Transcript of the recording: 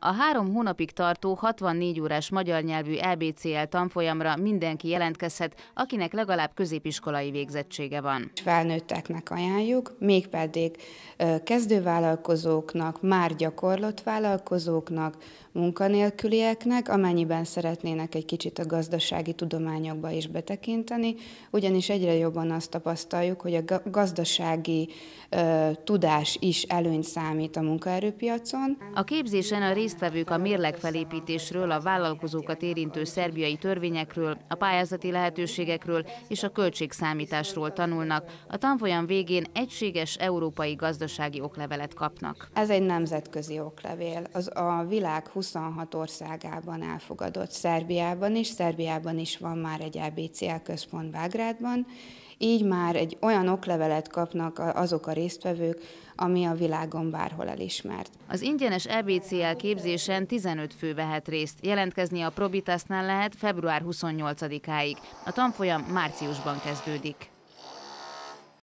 A három hónapig tartó 64 órás magyar nyelvű LBCL e tanfolyamra mindenki jelentkezhet, akinek legalább középiskolai végzettsége van. Felnőtteknek ajánljuk, mégpedig kezdővállalkozóknak, már gyakorlott vállalkozóknak, munkanélkülieknek, amennyiben szeretnének egy kicsit a gazdasági tudományokba is betekinteni, ugyanis egyre jobban azt tapasztaljuk, hogy a gazdasági uh, tudás is előnyt számít a munkaerőpiacon. A képzésen a rész résztvevők a mérlegfelépítésről, a vállalkozókat érintő szerbiai törvényekről, a pályázati lehetőségekről és a költségszámításról tanulnak. A tanfolyam végén egységes európai gazdasági oklevelet kapnak. Ez egy nemzetközi oklevél. Az a világ 26 országában elfogadott, Szerbiában is, Szerbiában is van már egy ABCL e központ Belgrádban, így már egy olyan oklevelet kapnak azok a résztvevők, ami a világon bárhol elismert. Az ingyenes EBCL képzésen 15 fő vehet részt. Jelentkezni a Probitasnál lehet február 28-áig. A tanfolyam márciusban kezdődik.